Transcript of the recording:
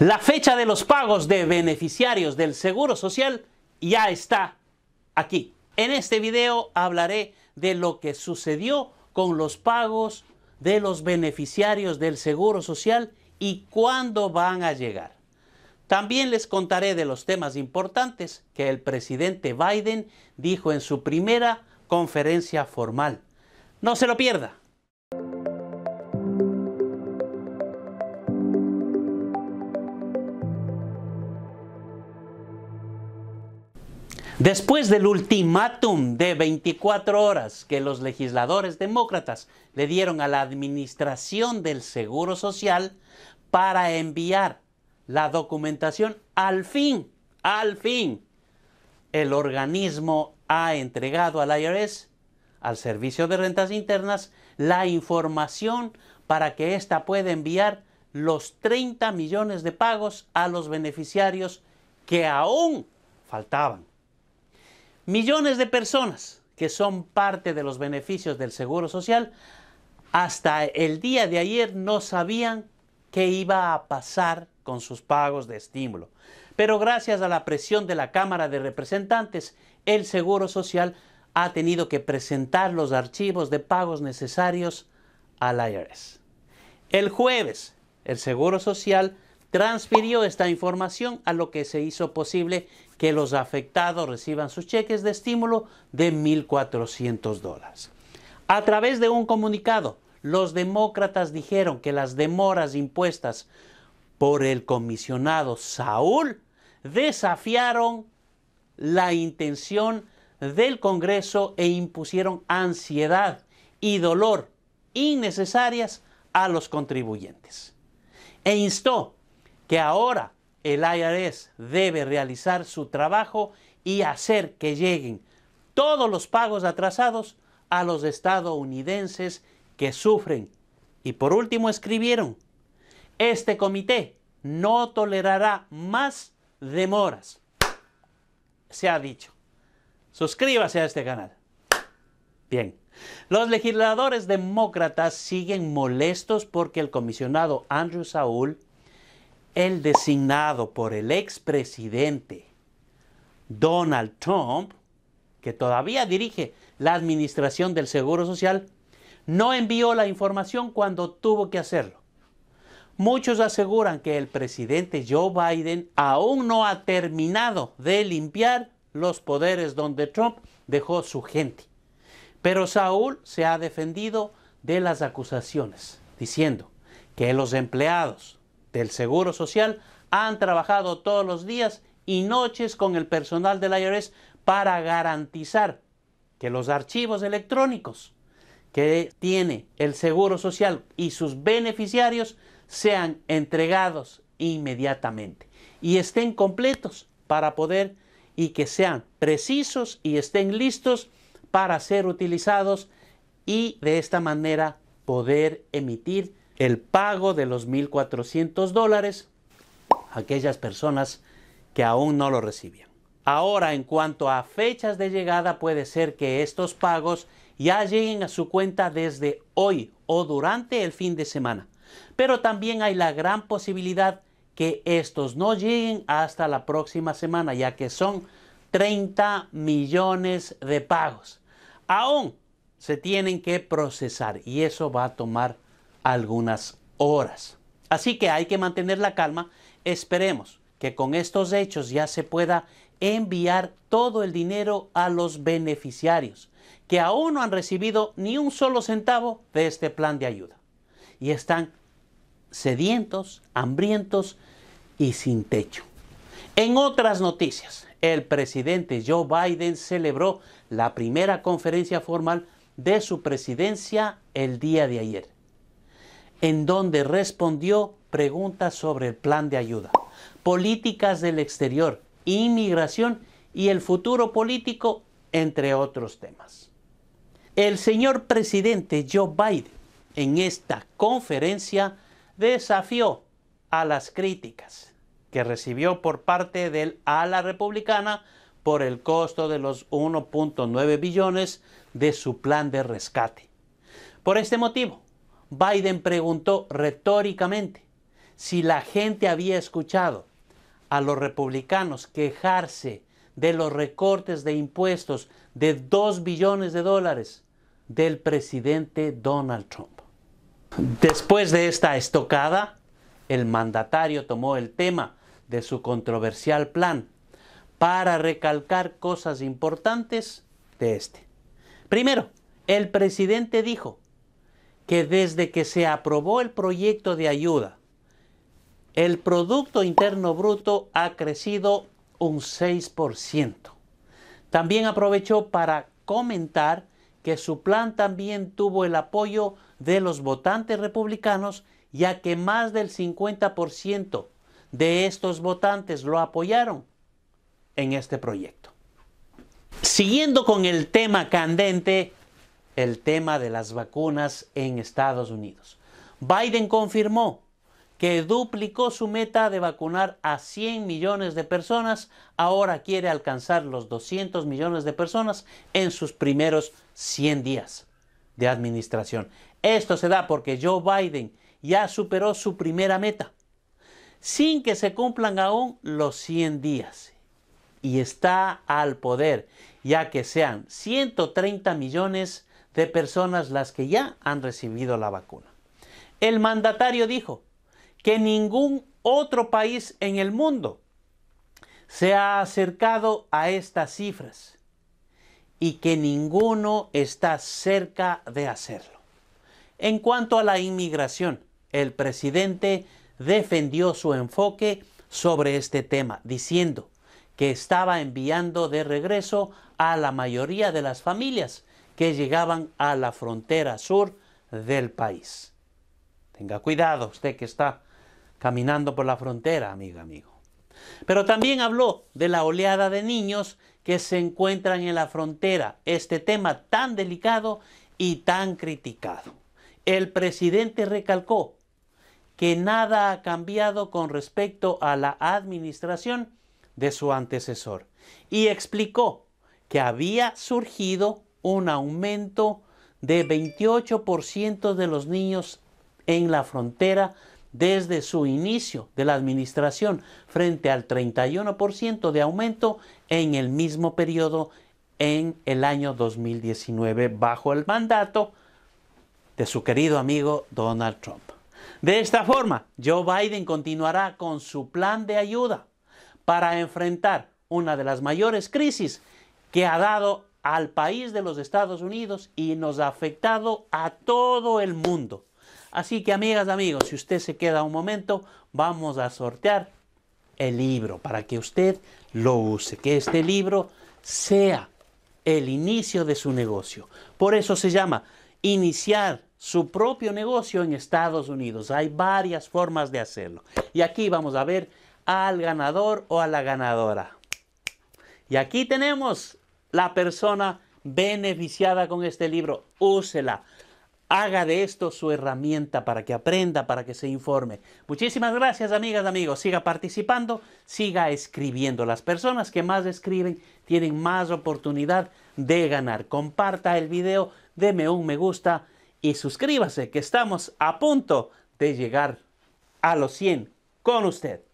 La fecha de los pagos de beneficiarios del Seguro Social ya está aquí. En este video hablaré de lo que sucedió con los pagos de los beneficiarios del Seguro Social y cuándo van a llegar. También les contaré de los temas importantes que el presidente Biden dijo en su primera conferencia formal. No se lo pierda. Después del ultimátum de 24 horas que los legisladores demócratas le dieron a la Administración del Seguro Social para enviar la documentación, al fin, al fin, el organismo ha entregado al IRS, al Servicio de Rentas Internas, la información para que ésta pueda enviar los 30 millones de pagos a los beneficiarios que aún faltaban millones de personas que son parte de los beneficios del Seguro Social, hasta el día de ayer no sabían qué iba a pasar con sus pagos de estímulo. Pero gracias a la presión de la Cámara de Representantes, el Seguro Social ha tenido que presentar los archivos de pagos necesarios al IRS. El jueves, el Seguro Social transfirió esta información a lo que se hizo posible que los afectados reciban sus cheques de estímulo de 1.400 dólares. A través de un comunicado, los demócratas dijeron que las demoras impuestas por el comisionado Saúl desafiaron la intención del Congreso e impusieron ansiedad y dolor innecesarias a los contribuyentes. E instó que ahora el IRS debe realizar su trabajo y hacer que lleguen todos los pagos atrasados a los estadounidenses que sufren. Y por último escribieron, este comité no tolerará más demoras. Se ha dicho. Suscríbase a este canal. Bien. Los legisladores demócratas siguen molestos porque el comisionado Andrew Saul el designado por el expresidente Donald Trump, que todavía dirige la administración del Seguro Social, no envió la información cuando tuvo que hacerlo. Muchos aseguran que el presidente Joe Biden aún no ha terminado de limpiar los poderes donde Trump dejó su gente. Pero Saúl se ha defendido de las acusaciones, diciendo que los empleados del Seguro Social han trabajado todos los días y noches con el personal del IRS para garantizar que los archivos electrónicos que tiene el Seguro Social y sus beneficiarios sean entregados inmediatamente y estén completos para poder y que sean precisos y estén listos para ser utilizados y de esta manera poder emitir el pago de los 1.400 dólares a aquellas personas que aún no lo recibían. Ahora, en cuanto a fechas de llegada, puede ser que estos pagos ya lleguen a su cuenta desde hoy o durante el fin de semana. Pero también hay la gran posibilidad que estos no lleguen hasta la próxima semana, ya que son 30 millones de pagos. Aún se tienen que procesar y eso va a tomar algunas horas. Así que hay que mantener la calma. Esperemos que con estos hechos ya se pueda enviar todo el dinero a los beneficiarios, que aún no han recibido ni un solo centavo de este plan de ayuda. Y están sedientos, hambrientos y sin techo. En otras noticias, el presidente Joe Biden celebró la primera conferencia formal de su presidencia el día de ayer en donde respondió preguntas sobre el plan de ayuda, políticas del exterior, inmigración y el futuro político, entre otros temas. El señor presidente Joe Biden en esta conferencia desafió a las críticas que recibió por parte del ala republicana por el costo de los 1.9 billones de su plan de rescate. Por este motivo, Biden preguntó retóricamente si la gente había escuchado a los republicanos quejarse de los recortes de impuestos de 2 billones de dólares del presidente Donald Trump. Después de esta estocada, el mandatario tomó el tema de su controversial plan para recalcar cosas importantes de este. Primero, el presidente dijo que desde que se aprobó el proyecto de ayuda, el Producto Interno Bruto ha crecido un 6%. También aprovechó para comentar que su plan también tuvo el apoyo de los votantes republicanos, ya que más del 50% de estos votantes lo apoyaron en este proyecto. Siguiendo con el tema candente, el tema de las vacunas en Estados Unidos. Biden confirmó que duplicó su meta de vacunar a 100 millones de personas, ahora quiere alcanzar los 200 millones de personas en sus primeros 100 días de administración. Esto se da porque Joe Biden ya superó su primera meta, sin que se cumplan aún los 100 días. Y está al poder, ya que sean 130 millones de personas las que ya han recibido la vacuna. El mandatario dijo que ningún otro país en el mundo se ha acercado a estas cifras y que ninguno está cerca de hacerlo. En cuanto a la inmigración, el presidente defendió su enfoque sobre este tema, diciendo que estaba enviando de regreso a la mayoría de las familias que llegaban a la frontera sur del país. Tenga cuidado usted que está caminando por la frontera, amiga, amigo. Pero también habló de la oleada de niños que se encuentran en la frontera, este tema tan delicado y tan criticado. El presidente recalcó que nada ha cambiado con respecto a la administración de su antecesor y explicó que había surgido un aumento de 28% de los niños en la frontera desde su inicio de la administración frente al 31% de aumento en el mismo periodo en el año 2019 bajo el mandato de su querido amigo Donald Trump. De esta forma, Joe Biden continuará con su plan de ayuda para enfrentar una de las mayores crisis que ha dado al país de los Estados Unidos y nos ha afectado a todo el mundo. Así que amigas, amigos, si usted se queda un momento, vamos a sortear el libro para que usted lo use, que este libro sea el inicio de su negocio. Por eso se llama iniciar su propio negocio en Estados Unidos. Hay varias formas de hacerlo. Y aquí vamos a ver al ganador o a la ganadora. Y aquí tenemos la persona beneficiada con este libro, úsela. Haga de esto su herramienta para que aprenda, para que se informe. Muchísimas gracias, amigas, amigos. Siga participando, siga escribiendo. Las personas que más escriben tienen más oportunidad de ganar. Comparta el video, deme un me gusta y suscríbase, que estamos a punto de llegar a los 100 con usted.